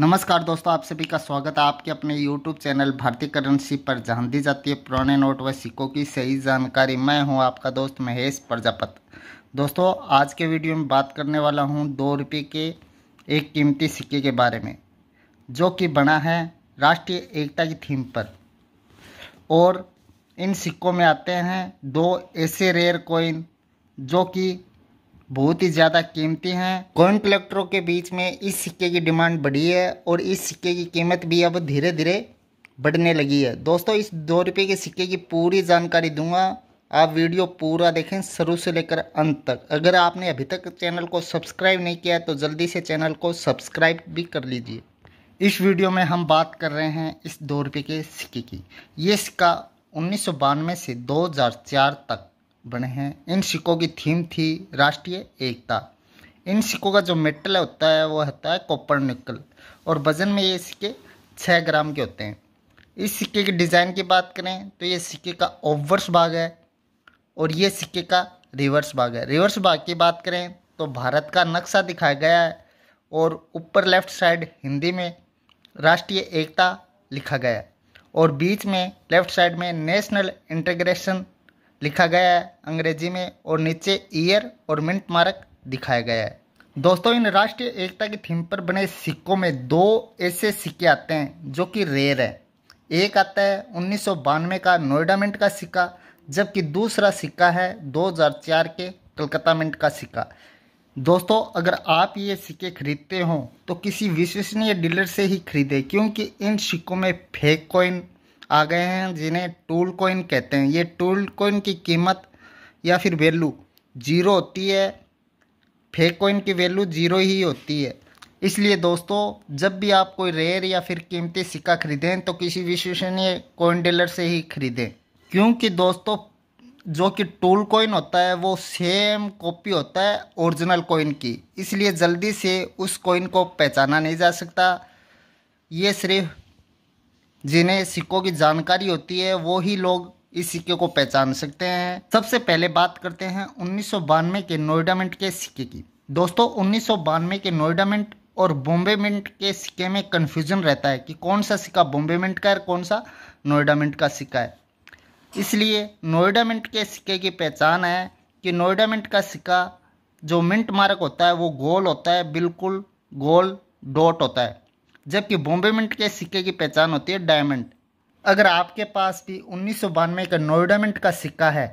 नमस्कार दोस्तों आप सभी का स्वागत है आपके अपने YouTube चैनल भारतीय करेंसी पर जान दी जाती है पुराने नोट व सिक्कों की सही जानकारी मैं हूं आपका दोस्त महेश प्रजापत दोस्तों आज के वीडियो में बात करने वाला हूं दो रुपये के एक कीमती सिक्के के बारे में जो कि बना है राष्ट्रीय एकता की थीम पर और इन सिक्कों में आते हैं दो ऐसे रेयर कोइन जो कि बहुत ही ज़्यादा कीमती हैं कॉइन कलेक्टरों के बीच में इस सिक्के की डिमांड बढ़ी है और इस सिक्के की कीमत भी अब धीरे धीरे बढ़ने लगी है दोस्तों इस दो रुपये के सिक्के की पूरी जानकारी दूंगा आप वीडियो पूरा देखें शुरू से लेकर अंत तक अगर आपने अभी तक चैनल को सब्सक्राइब नहीं किया तो जल्दी से चैनल को सब्सक्राइब भी कर लीजिए इस वीडियो में हम बात कर रहे हैं इस दो रुपये के सिक्के की ये सिक्का उन्नीस से 2004 तक बने हैं इन सिक्कों की थीम थी राष्ट्रीय एकता इन सिक्कों का जो मेटल होता है वो होता है कॉपर निकल और वजन में ये सिक्के छः ग्राम के होते हैं इस सिक्के की डिज़ाइन की बात करें तो ये सिक्के का ओवर्स भाग है और ये सिक्के का रिवर्स भाग है रिवर्स भाग की बात करें तो भारत का नक्शा दिखाया गया है और ऊपर लेफ्ट साइड हिंदी में राष्ट्रीय एकता लिखा गया है और बीच में लेफ्ट साइड में नेशनल इंटीग्रेशन लिखा गया है अंग्रेजी में और नीचे ईयर और मिंट मार्क दिखाया गया है दोस्तों इन राष्ट्रीय एकता की थीम पर बने सिक्कों में दो ऐसे सिक्के आते हैं जो कि रेयर है एक आता है उन्नीस का नोएडा मिंट का सिक्का जबकि दूसरा सिक्का है 2004 के कलकत्ता मिंट का सिक्का दोस्तों अगर आप ये सिक्के खरीदते हो तो किसी विश्वसनीय डीलर से ही खरीदें क्योंकि इन सिक्कों में फेक कॉइन आ गए हैं जिन्हें टूल कोइन कहते हैं ये टूल कोइन की कीमत या फिर वैल्यू जीरो होती है फेक कोइन की वैल्यू जीरो ही होती है इसलिए दोस्तों जब भी आप कोई रेयर या फिर कीमती सिक्का खरीदें तो किसी विश्वसनीय कोइन डीलर से ही खरीदें क्योंकि दोस्तों जो कि टूल कोइन होता है वो सेम कॉपी होता है ओरिजिनल कोइन की इसलिए जल्दी से उस कोइन को पहचाना नहीं जा सकता ये सिर्फ जिन्हें सिक्कों की जानकारी होती है वो ही लोग इस सिक्के को पहचान सकते हैं सबसे पहले बात करते हैं उन्नीस के नोएडामेंट के सिक्के की दोस्तों उन्नीस के नोएडामेंट और बॉम्बे मिंट के सिक्के में कन्फ्यूजन रहता है कि कौन सा सिक्का बॉम्बे मिंट का है कौन सा नोएडा मिंट का सिक्का है इसलिए नोएडा मिंट के सिक्के की पहचान है कि नोएडा मिंट का सिक्का जो मिंट मार्क होता है वो गोल होता है बिल्कुल गोल डॉट होता है जबकि बॉम्बे मिंट के सिक्के की पहचान होती है डायमंड अगर आपके पास भी उन्नीस का नोएडा मिंट का सिक्का है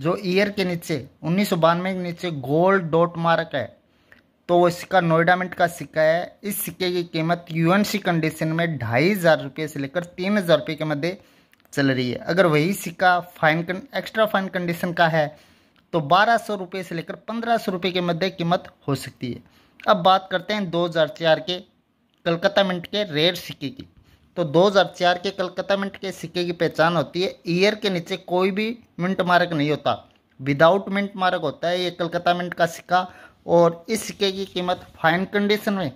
जो ईयर के नीचे उन्नीस के नीचे गोल्ड डॉट मार्क है तो वो सिक्का नोएडा मिंट का सिक्का है इस सिक्के की कीमत यूएनसी कंडीशन में ढाई हज़ार रुपये से लेकर तीन हज़ार रुपये के मध्य चल रही है अगर वही सिक्का फाइन एक्स्ट्रा फाइन कंडीशन का है तो बारह सौ रुपये से लेकर पंद्रह सौ रुपये के मध्य कीमत हो सकती है अब बात करते हैं चार के कलकत्ता मिंट के रेयर सिक्के की तो 2004 के कलकत्ता मिंट के सिक्के की पहचान होती है ईयर के नीचे कोई भी मिंट मार्क नहीं होता विदाउट मिंट मार्क होता है ये कलकत्ता मिंट का सिक्का और इस सिक्के की कीमत फाइन कंडीशन में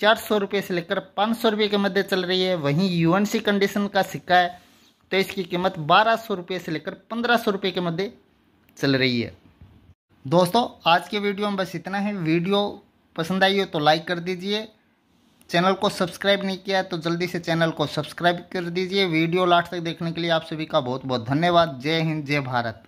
चार सौ रुपये से लेकर पाँच सौ रुपये के मध्य चल रही है वहीं यूएनसी कंडीशन का सिक्का है तो इसकी कीमत बारह सौ रुपये से लेकर पंद्रह सौ रुपये के मध्य चल रही है दोस्तों आज के वीडियो में बस इतना है वीडियो पसंद आई हो तो लाइक कर दीजिए चैनल को सब्सक्राइब नहीं किया तो जल्दी से चैनल को सब्सक्राइब कर दीजिए वीडियो लास्ट तक देखने के लिए आप सभी का बहुत बहुत धन्यवाद जय हिंद जय भारत